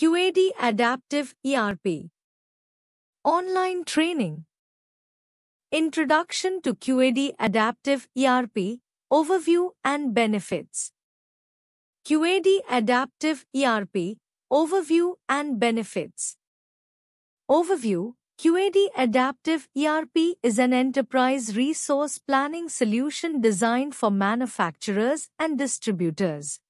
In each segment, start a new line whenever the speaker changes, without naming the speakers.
QAD Adaptive ERP Online Training Introduction to QAD Adaptive ERP Overview and Benefits QAD Adaptive ERP Overview and Benefits Overview QAD Adaptive ERP is an enterprise resource planning solution designed for manufacturers and distributors.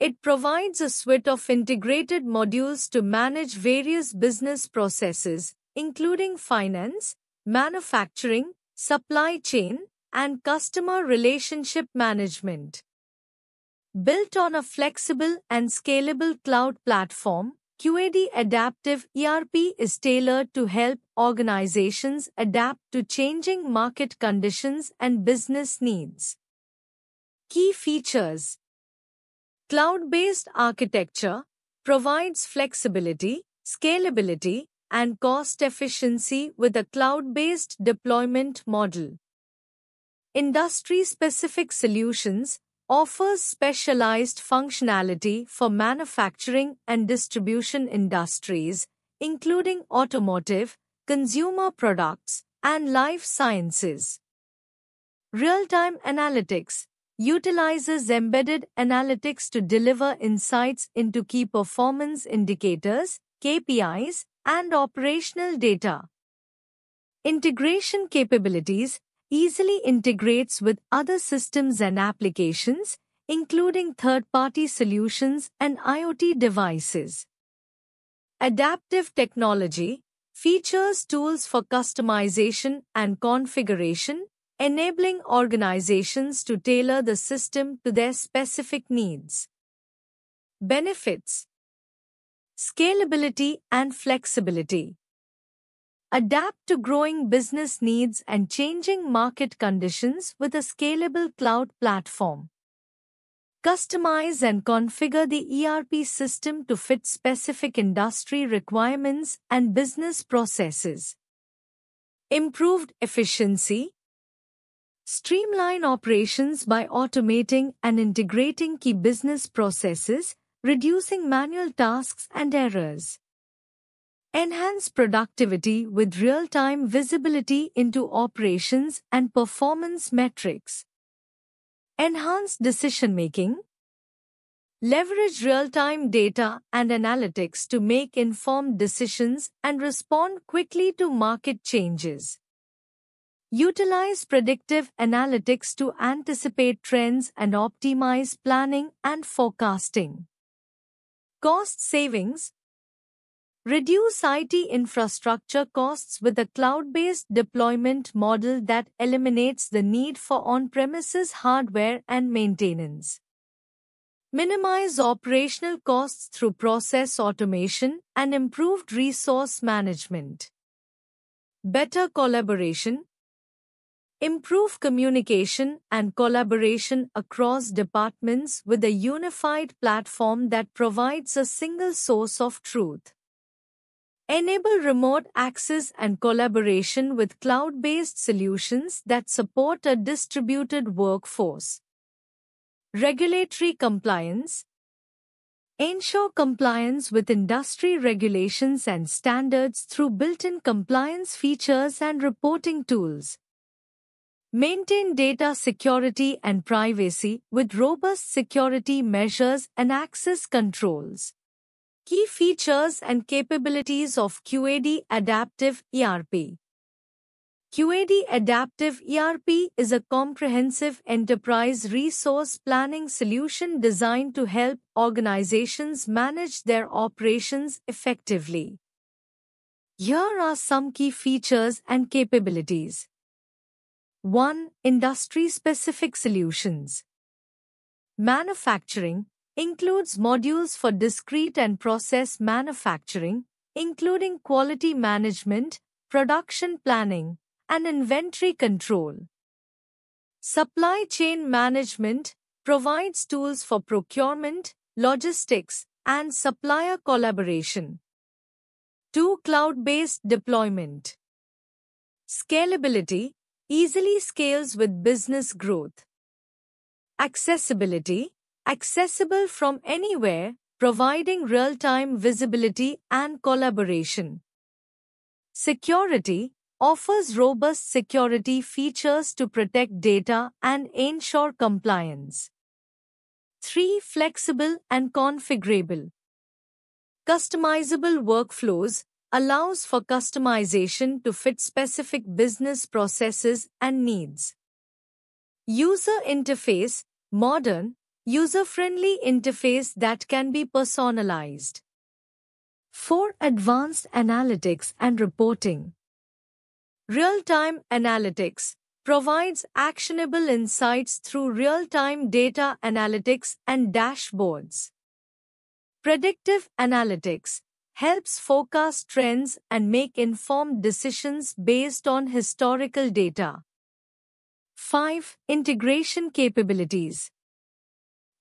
It provides a suite of integrated modules to manage various business processes, including finance, manufacturing, supply chain, and customer relationship management. Built on a flexible and scalable cloud platform, QAD Adaptive ERP is tailored to help organizations adapt to changing market conditions and business needs. Key features Cloud-based architecture provides flexibility, scalability, and cost efficiency with a cloud-based deployment model. Industry-specific solutions offers specialized functionality for manufacturing and distribution industries, including automotive, consumer products, and life sciences. Real-time analytics utilizes embedded analytics to deliver insights into key performance indicators, KPIs, and operational data. Integration capabilities easily integrates with other systems and applications, including third-party solutions and IoT devices. Adaptive technology features tools for customization and configuration enabling organizations to tailor the system to their specific needs. Benefits Scalability and flexibility. Adapt to growing business needs and changing market conditions with a scalable cloud platform. Customize and configure the ERP system to fit specific industry requirements and business processes. Improved efficiency, Streamline operations by automating and integrating key business processes, reducing manual tasks and errors. Enhance productivity with real-time visibility into operations and performance metrics. Enhance decision-making. Leverage real-time data and analytics to make informed decisions and respond quickly to market changes. Utilize predictive analytics to anticipate trends and optimize planning and forecasting. Cost savings Reduce IT infrastructure costs with a cloud-based deployment model that eliminates the need for on-premises hardware and maintenance. Minimize operational costs through process automation and improved resource management. Better collaboration Improve communication and collaboration across departments with a unified platform that provides a single source of truth. Enable remote access and collaboration with cloud-based solutions that support a distributed workforce. Regulatory compliance. Ensure compliance with industry regulations and standards through built-in compliance features and reporting tools. Maintain data security and privacy with robust security measures and access controls. Key features and capabilities of QAD Adaptive ERP QAD Adaptive ERP is a comprehensive enterprise resource planning solution designed to help organizations manage their operations effectively. Here are some key features and capabilities. 1. Industry-specific solutions. Manufacturing includes modules for discrete and process manufacturing, including quality management, production planning, and inventory control. Supply chain management provides tools for procurement, logistics, and supplier collaboration. 2. Cloud-based deployment. Scalability easily scales with business growth. Accessibility, accessible from anywhere, providing real-time visibility and collaboration. Security, offers robust security features to protect data and ensure compliance. 3. Flexible and configurable. Customizable workflows, allows for customization to fit specific business processes and needs. User interface, modern, user-friendly interface that can be personalized. For advanced analytics and reporting. Real-time analytics provides actionable insights through real-time data analytics and dashboards. Predictive analytics helps forecast trends and make informed decisions based on historical data. 5. Integration capabilities.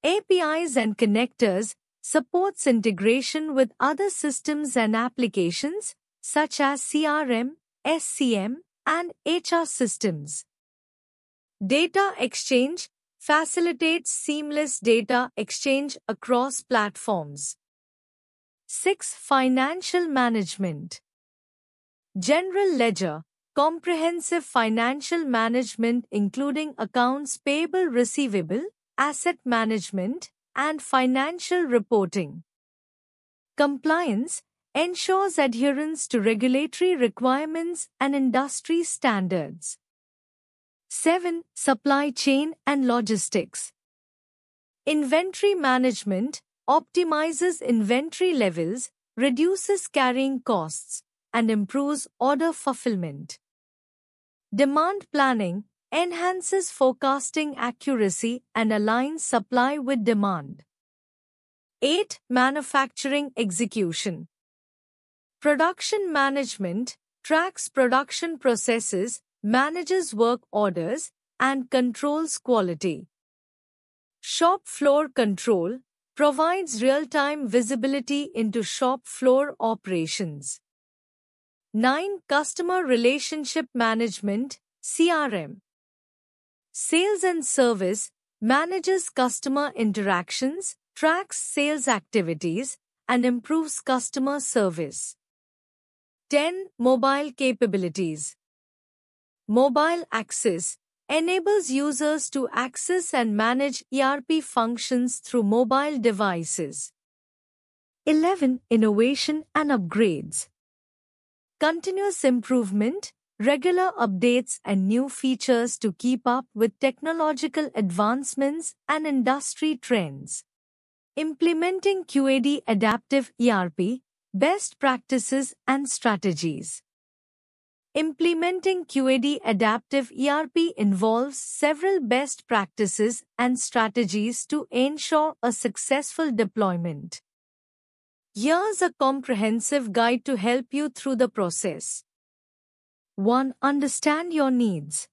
APIs and connectors supports integration with other systems and applications such as CRM, SCM, and HR systems. Data exchange facilitates seamless data exchange across platforms. 6. Financial management. General ledger, comprehensive financial management including accounts payable receivable, asset management, and financial reporting. Compliance ensures adherence to regulatory requirements and industry standards. 7. Supply chain and logistics. Inventory management optimizes inventory levels, reduces carrying costs, and improves order fulfillment. Demand planning enhances forecasting accuracy and aligns supply with demand. 8. Manufacturing execution. Production management tracks production processes, manages work orders, and controls quality. Shop floor control provides real-time visibility into shop floor operations. 9. Customer Relationship Management CRM Sales and Service manages customer interactions, tracks sales activities, and improves customer service. 10. Mobile Capabilities Mobile Access enables users to access and manage ERP functions through mobile devices. 11. Innovation and upgrades. Continuous improvement, regular updates and new features to keep up with technological advancements and industry trends. Implementing QAD Adaptive ERP, best practices and strategies. Implementing QAD Adaptive ERP involves several best practices and strategies to ensure a successful deployment. Here's a comprehensive guide to help you through the process. 1. Understand your needs.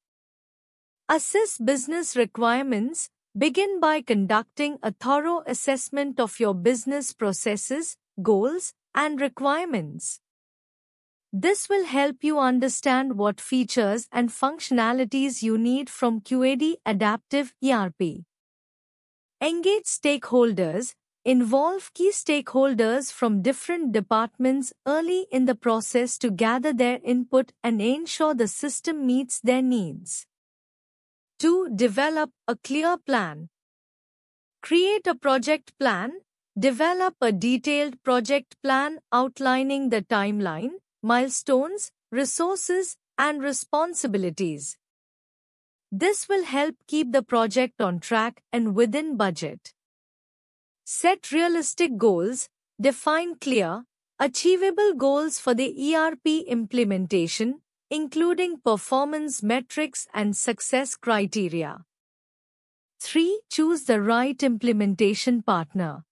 Assess business requirements. Begin by conducting a thorough assessment of your business processes, goals, and requirements. This will help you understand what features and functionalities you need from QAD Adaptive ERP. Engage stakeholders, involve key stakeholders from different departments early in the process to gather their input and ensure the system meets their needs. 2. Develop a clear plan. Create a project plan, develop a detailed project plan outlining the timeline, milestones, resources, and responsibilities. This will help keep the project on track and within budget. Set realistic goals, define clear, achievable goals for the ERP implementation, including performance metrics and success criteria. 3. Choose the right implementation partner.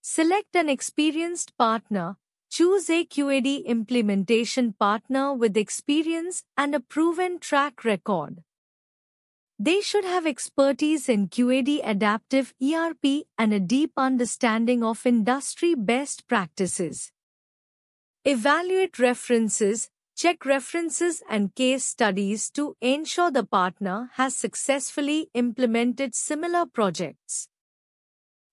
Select an experienced partner Choose a QAD implementation partner with experience and a proven track record. They should have expertise in QAD adaptive ERP and a deep understanding of industry best practices. Evaluate references, check references and case studies to ensure the partner has successfully implemented similar projects.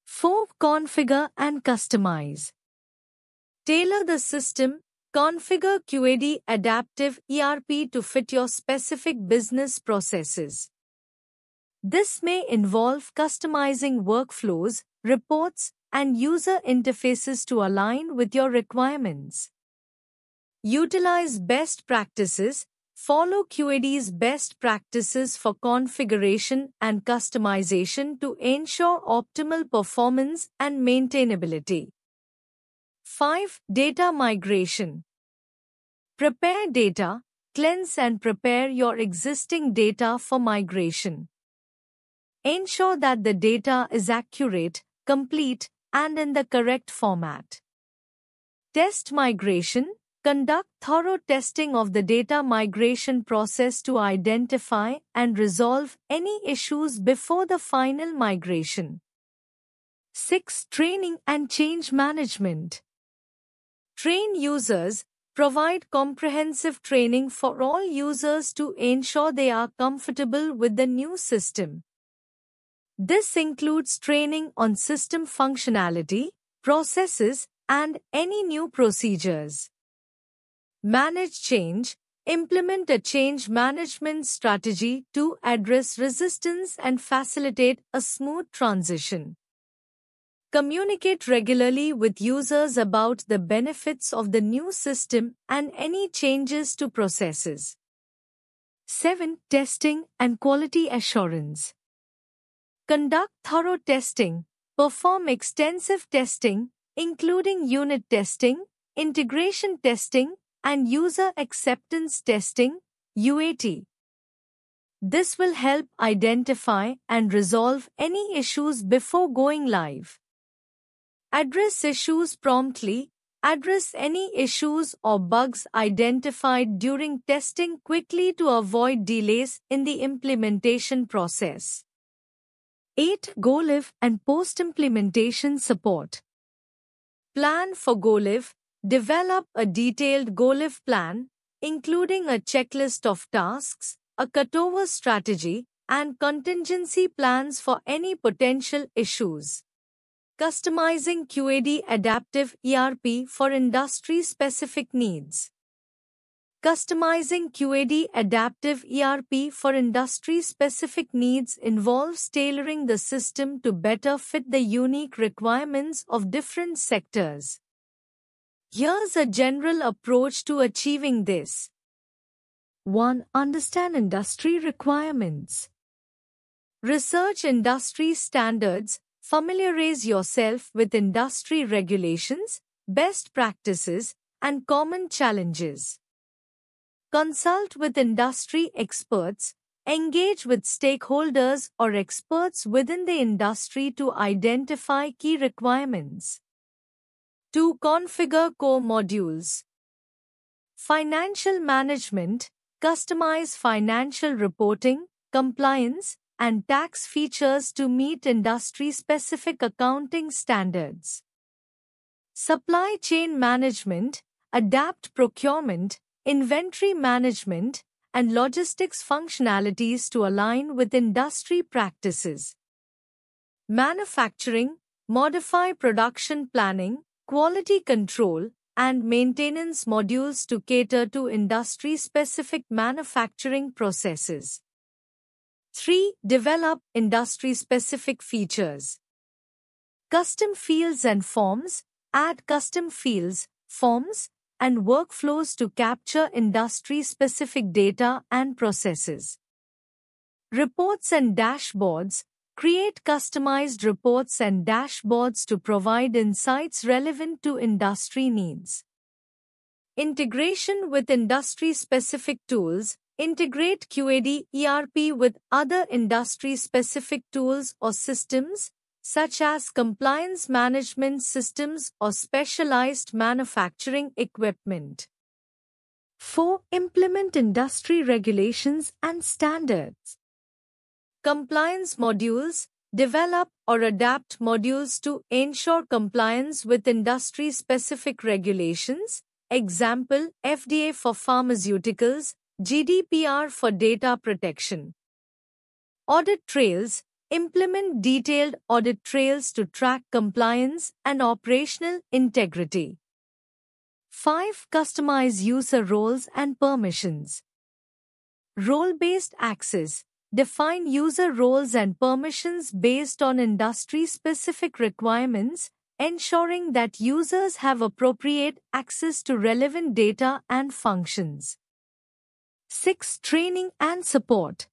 4. Configure and customize. Tailor the system, configure QAD Adaptive ERP to fit your specific business processes. This may involve customizing workflows, reports, and user interfaces to align with your requirements. Utilize best practices. Follow QAD's best practices for configuration and customization to ensure optimal performance and maintainability. 5. Data migration. Prepare data, cleanse and prepare your existing data for migration. Ensure that the data is accurate, complete, and in the correct format. Test migration. Conduct thorough testing of the data migration process to identify and resolve any issues before the final migration. 6. Training and change management train users, provide comprehensive training for all users to ensure they are comfortable with the new system. This includes training on system functionality, processes, and any new procedures. Manage change, implement a change management strategy to address resistance and facilitate a smooth transition. Communicate regularly with users about the benefits of the new system and any changes to processes. 7. Testing and Quality Assurance Conduct thorough testing, perform extensive testing, including unit testing, integration testing, and user acceptance testing, UAT. This will help identify and resolve any issues before going live. Address issues promptly. Address any issues or bugs identified during testing quickly to avoid delays in the implementation process. 8. Go live and post-implementation support. Plan for go live. Develop a detailed go live plan, including a checklist of tasks, a cutover strategy, and contingency plans for any potential issues. Customizing QAD Adaptive ERP for industry-specific needs. Customizing QAD Adaptive ERP for industry-specific needs involves tailoring the system to better fit the unique requirements of different sectors. Here's a general approach to achieving this. 1. Understand industry requirements. Research industry standards, familiarize yourself with industry regulations, best practices, and common challenges. Consult with industry experts, engage with stakeholders or experts within the industry to identify key requirements. To configure core modules. Financial management, customize financial reporting, compliance, and tax features to meet industry-specific accounting standards. Supply chain management, adapt procurement, inventory management, and logistics functionalities to align with industry practices. Manufacturing, modify production planning, quality control, and maintenance modules to cater to industry-specific manufacturing processes. 3. Develop industry-specific features. Custom fields and forms. Add custom fields, forms, and workflows to capture industry-specific data and processes. Reports and dashboards. Create customized reports and dashboards to provide insights relevant to industry needs. Integration with industry-specific tools. Integrate QAD ERP with other industry-specific tools or systems, such as compliance management systems or specialized manufacturing equipment. 4. Implement industry regulations and standards. Compliance modules Develop or adapt modules to ensure compliance with industry specific regulations, example FDA for pharmaceuticals, GDPR for data protection. Audit trails implement detailed audit trails to track compliance and operational integrity. 5. Customize user roles and permissions. Role based access define user roles and permissions based on industry specific requirements, ensuring that users have appropriate access to relevant data and functions. 6. Training and support.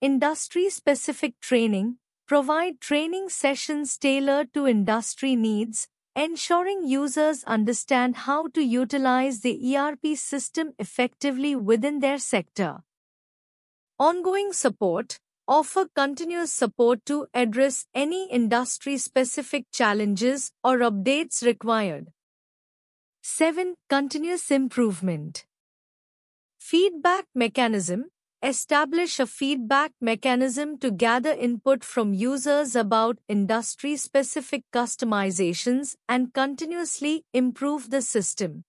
Industry-specific training. Provide training sessions tailored to industry needs, ensuring users understand how to utilize the ERP system effectively within their sector. Ongoing support. Offer continuous support to address any industry-specific challenges or updates required. 7. Continuous improvement. Feedback mechanism Establish a feedback mechanism to gather input from users about industry-specific customizations and continuously improve the system.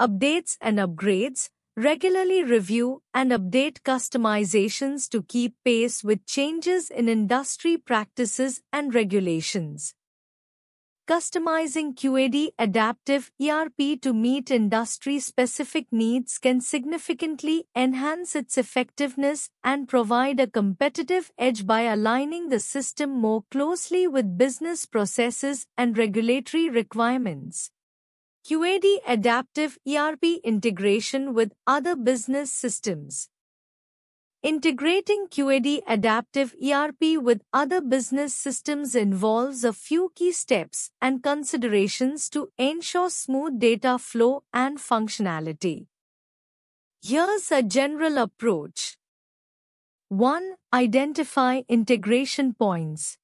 Updates and upgrades Regularly review and update customizations to keep pace with changes in industry practices and regulations. Customizing QAD Adaptive ERP to meet industry-specific needs can significantly enhance its effectiveness and provide a competitive edge by aligning the system more closely with business processes and regulatory requirements. QAD Adaptive ERP integration with other business systems. Integrating QAD Adaptive ERP with other business systems involves a few key steps and considerations to ensure smooth data flow and functionality. Here's a general approach. 1. Identify integration points.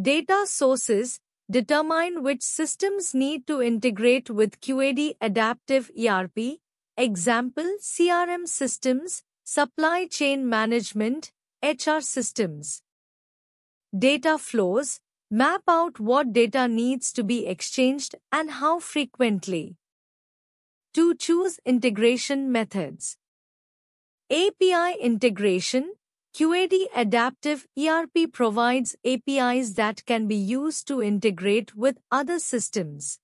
Data sources determine which systems need to integrate with QAD Adaptive ERP, example CRM systems, supply chain management, HR systems. Data flows, map out what data needs to be exchanged and how frequently. To choose integration methods. API integration, QAD Adaptive ERP provides APIs that can be used to integrate with other systems.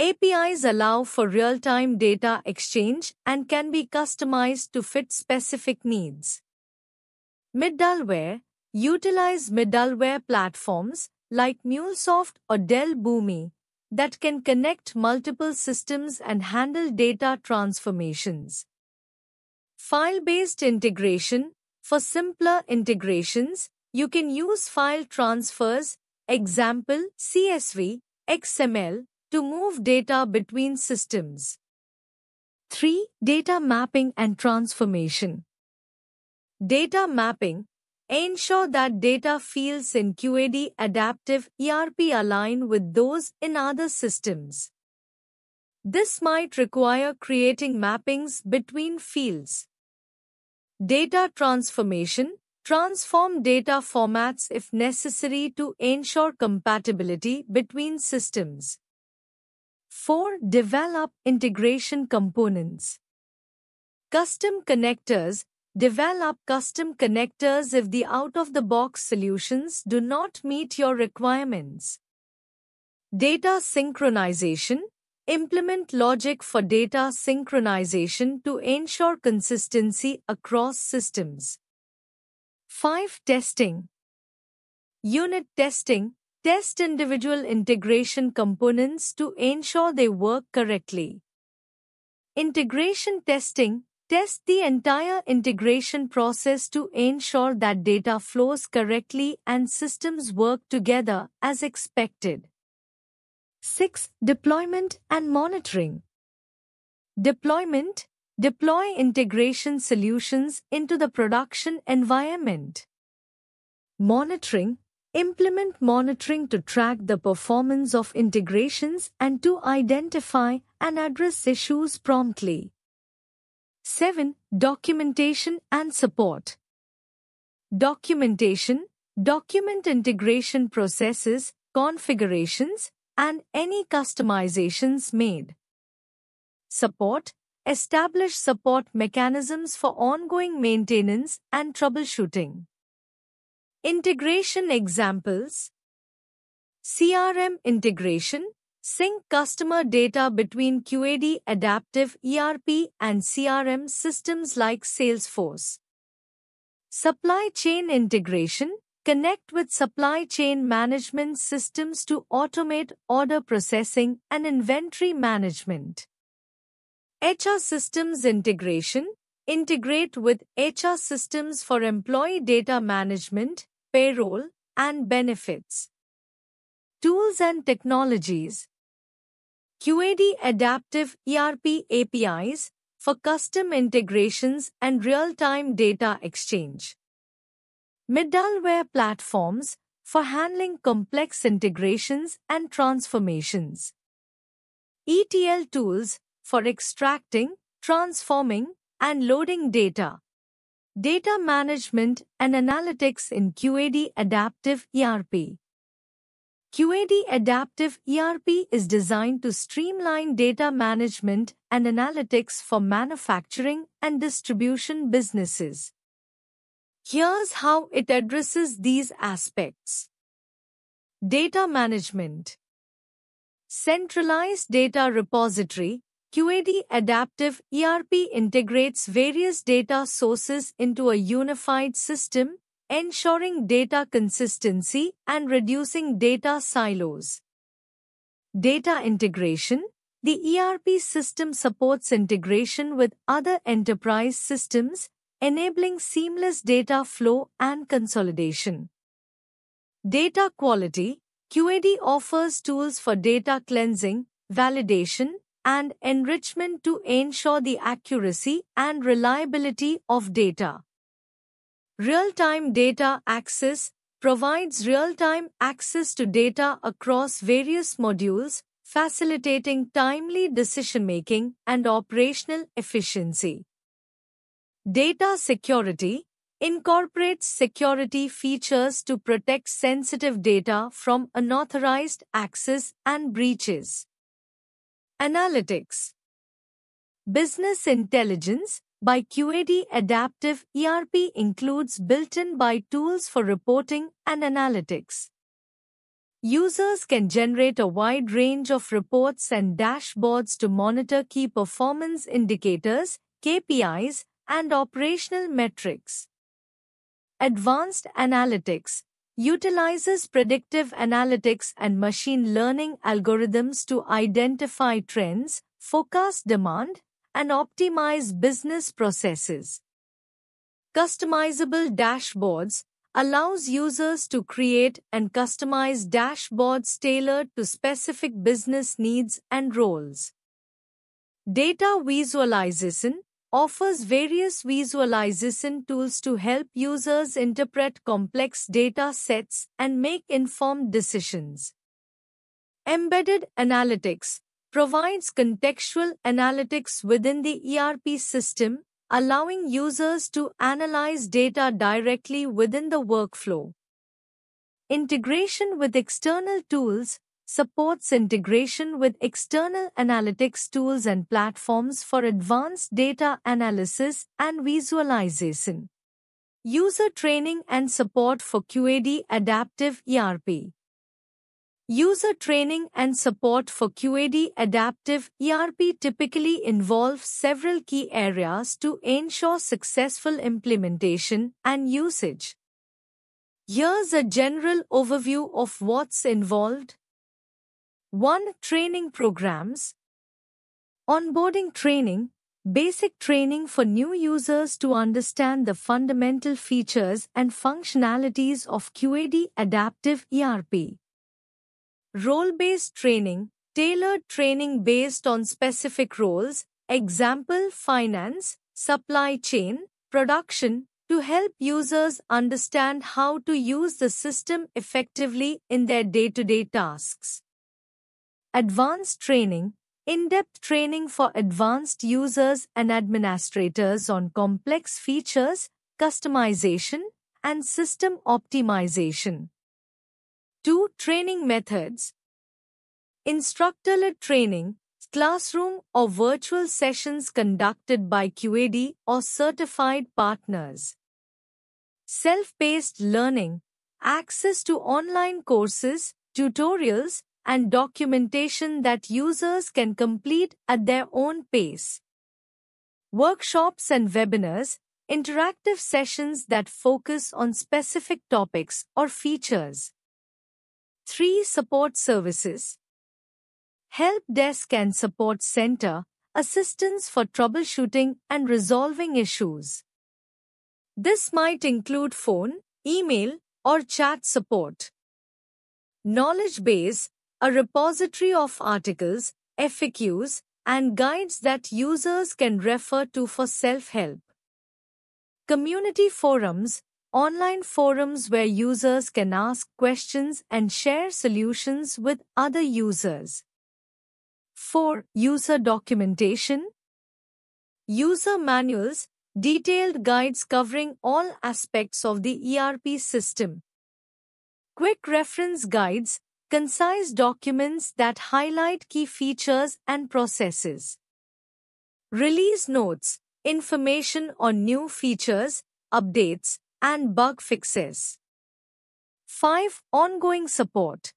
APIs allow for real-time data exchange and can be customized to fit specific needs. Middleware utilize middleware platforms like MuleSoft or Dell Boomi that can connect multiple systems and handle data transformations. File-based integration for simpler integrations, you can use file transfers, example CSV, XML, to move data between systems. 3. Data mapping and transformation. Data mapping ensure that data fields in QAD adaptive ERP align with those in other systems. This might require creating mappings between fields. Data transformation Transform data formats if necessary to ensure compatibility between systems. 4. Develop integration components. Custom connectors. Develop custom connectors if the out-of-the-box solutions do not meet your requirements. Data synchronization. Implement logic for data synchronization to ensure consistency across systems. 5. Testing Unit testing Test individual integration components to ensure they work correctly. Integration testing Test the entire integration process to ensure that data flows correctly and systems work together as expected. 6. Deployment and monitoring. Deployment Deploy integration solutions into the production environment. Monitoring implement monitoring to track the performance of integrations and to identify and address issues promptly. 7. Documentation and support. Documentation, document integration processes, configurations, and any customizations made. Support, establish support mechanisms for ongoing maintenance and troubleshooting. Integration examples CRM integration, sync customer data between QAD adaptive ERP and CRM systems like Salesforce. Supply chain integration, connect with supply chain management systems to automate order processing and inventory management. HR systems integration, integrate with HR systems for employee data management, payroll, and benefits. Tools and technologies. QAD Adaptive ERP APIs for custom integrations and real-time data exchange. Middleware platforms for handling complex integrations and transformations. ETL tools for extracting, transforming, and loading data. Data Management and Analytics in QAD Adaptive ERP QAD Adaptive ERP is designed to streamline data management and analytics for manufacturing and distribution businesses. Here's how it addresses these aspects. Data Management Centralized Data Repository QAD Adaptive ERP integrates various data sources into a unified system, ensuring data consistency and reducing data silos. Data integration The ERP system supports integration with other enterprise systems, enabling seamless data flow and consolidation. Data quality QAD offers tools for data cleansing, validation, and enrichment to ensure the accuracy and reliability of data. Real-time data access provides real-time access to data across various modules, facilitating timely decision-making and operational efficiency. Data security incorporates security features to protect sensitive data from unauthorized access and breaches. Analytics Business Intelligence by QAD Adaptive ERP includes built-in by tools for reporting and analytics. Users can generate a wide range of reports and dashboards to monitor key performance indicators, KPIs, and operational metrics. Advanced Analytics utilizes predictive analytics and machine learning algorithms to identify trends, forecast demand, and optimize business processes. Customizable dashboards allows users to create and customize dashboards tailored to specific business needs and roles. Data visualization offers various visualization tools to help users interpret complex data sets and make informed decisions. Embedded Analytics provides contextual analytics within the ERP system, allowing users to analyze data directly within the workflow. Integration with external tools supports integration with external analytics tools and platforms for advanced data analysis and visualization. User training and support for QAD Adaptive ERP. User training and support for QAD Adaptive ERP typically involve several key areas to ensure successful implementation and usage. Here's a general overview of what's involved 1. Training programs. Onboarding training, basic training for new users to understand the fundamental features and functionalities of QAD Adaptive ERP. Role-based training, tailored training based on specific roles, example finance, supply chain, production, to help users understand how to use the system effectively in their day-to-day -day tasks advanced training, in-depth training for advanced users and administrators on complex features, customization, and system optimization. 2. Training methods. Instructor-led training, classroom or virtual sessions conducted by QAD or certified partners. Self-paced learning, access to online courses, tutorials, and documentation that users can complete at their own pace. Workshops and webinars, interactive sessions that focus on specific topics or features. 3. Support services. Help desk and support center, assistance for troubleshooting and resolving issues. This might include phone, email, or chat support. Knowledge base, a repository of articles, FAQs, and guides that users can refer to for self-help. Community forums, online forums where users can ask questions and share solutions with other users. 4. User documentation. User manuals, detailed guides covering all aspects of the ERP system. Quick reference guides, concise documents that highlight key features and processes. Release notes, information on new features, updates, and bug fixes. 5. Ongoing support.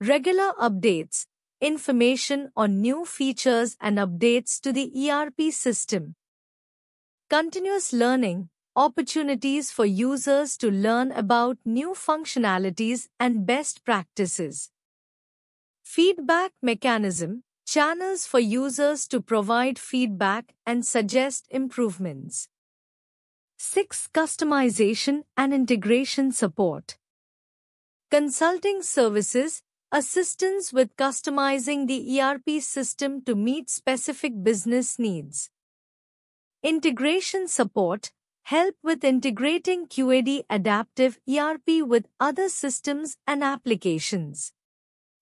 Regular updates, information on new features and updates to the ERP system. Continuous learning, opportunities for users to learn about new functionalities and best practices. Feedback mechanism channels for users to provide feedback and suggest improvements. 6. Customization and integration support. Consulting services assistance with customizing the ERP system to meet specific business needs. Integration support help with integrating QAD Adaptive ERP with other systems and applications.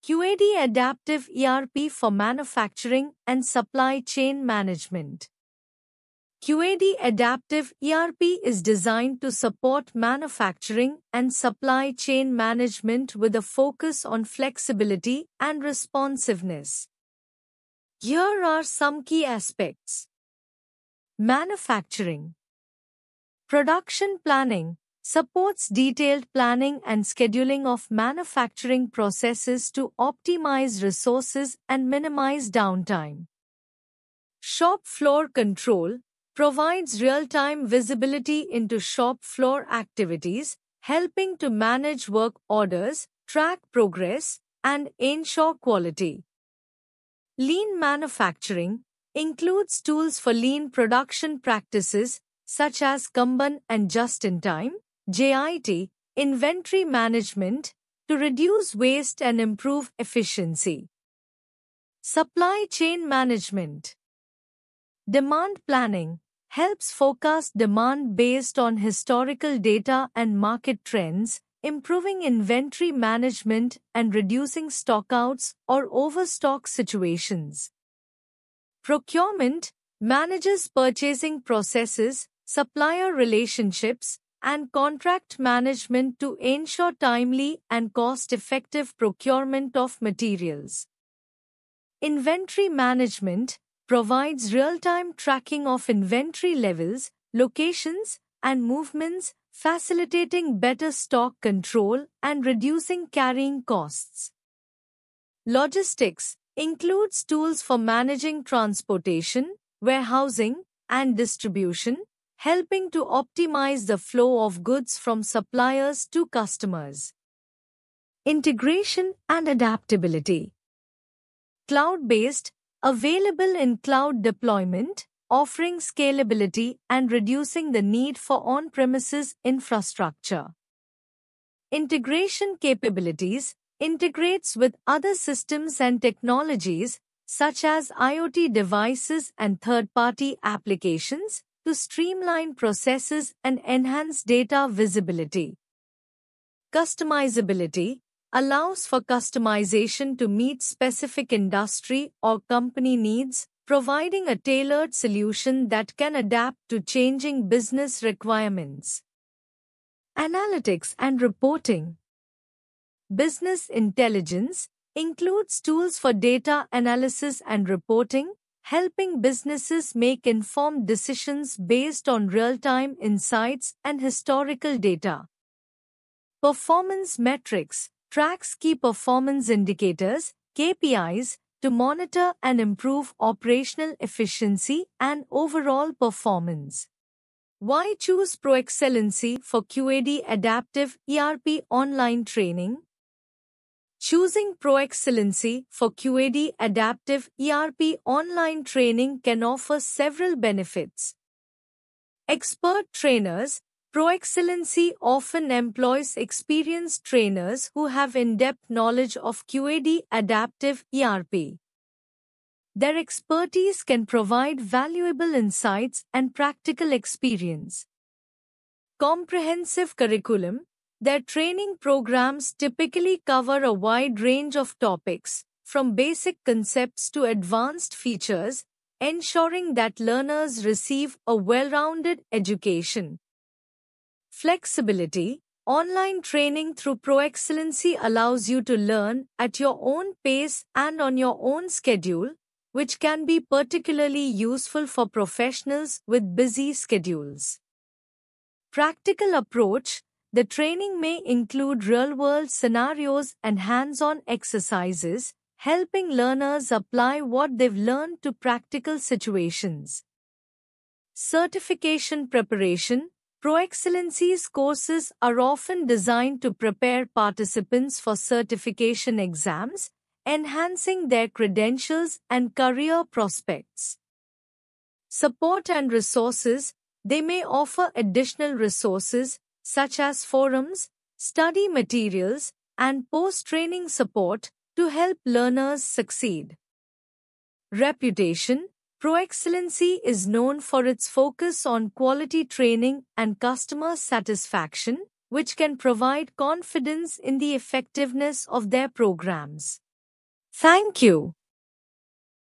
QAD Adaptive ERP for Manufacturing and Supply Chain Management. QAD Adaptive ERP is designed to support manufacturing and supply chain management with a focus on flexibility and responsiveness. Here are some key aspects. Manufacturing Production planning supports detailed planning and scheduling of manufacturing processes to optimize resources and minimize downtime. Shop floor control provides real-time visibility into shop floor activities, helping to manage work orders, track progress, and ensure quality. Lean manufacturing includes tools for lean production practices such as Kanban and Just-in-Time, JIT, inventory management, to reduce waste and improve efficiency. Supply chain management. Demand planning helps forecast demand based on historical data and market trends, improving inventory management and reducing stockouts or overstock situations. Procurement manages purchasing processes supplier relationships, and contract management to ensure timely and cost-effective procurement of materials. Inventory management provides real-time tracking of inventory levels, locations, and movements, facilitating better stock control and reducing carrying costs. Logistics includes tools for managing transportation, warehousing, and distribution, helping to optimize the flow of goods from suppliers to customers. Integration and adaptability. Cloud-based, available in cloud deployment, offering scalability and reducing the need for on-premises infrastructure. Integration capabilities integrates with other systems and technologies such as IoT devices and third-party applications, to streamline processes and enhance data visibility. Customizability allows for customization to meet specific industry or company needs, providing a tailored solution that can adapt to changing business requirements. Analytics and reporting. Business intelligence includes tools for data analysis and reporting, helping businesses make informed decisions based on real-time insights and historical data. Performance metrics tracks key performance indicators, KPIs, to monitor and improve operational efficiency and overall performance. Why choose ProExcellency for QAD Adaptive ERP Online Training? Choosing ProExcellency for QAD Adaptive ERP online training can offer several benefits. Expert trainers, ProExcellency often employs experienced trainers who have in-depth knowledge of QAD Adaptive ERP. Their expertise can provide valuable insights and practical experience. Comprehensive curriculum, their training programs typically cover a wide range of topics, from basic concepts to advanced features, ensuring that learners receive a well-rounded education. Flexibility Online training through ProExcellency allows you to learn at your own pace and on your own schedule, which can be particularly useful for professionals with busy schedules. Practical approach the training may include real-world scenarios and hands-on exercises, helping learners apply what they've learned to practical situations. Certification preparation Pro-excellencies courses are often designed to prepare participants for certification exams, enhancing their credentials and career prospects. Support and resources They may offer additional resources, such as forums, study materials, and post-training support to help learners succeed. Reputation ProExcellency is known for its focus on quality training and customer satisfaction, which can provide confidence in the effectiveness of their programs. Thank you.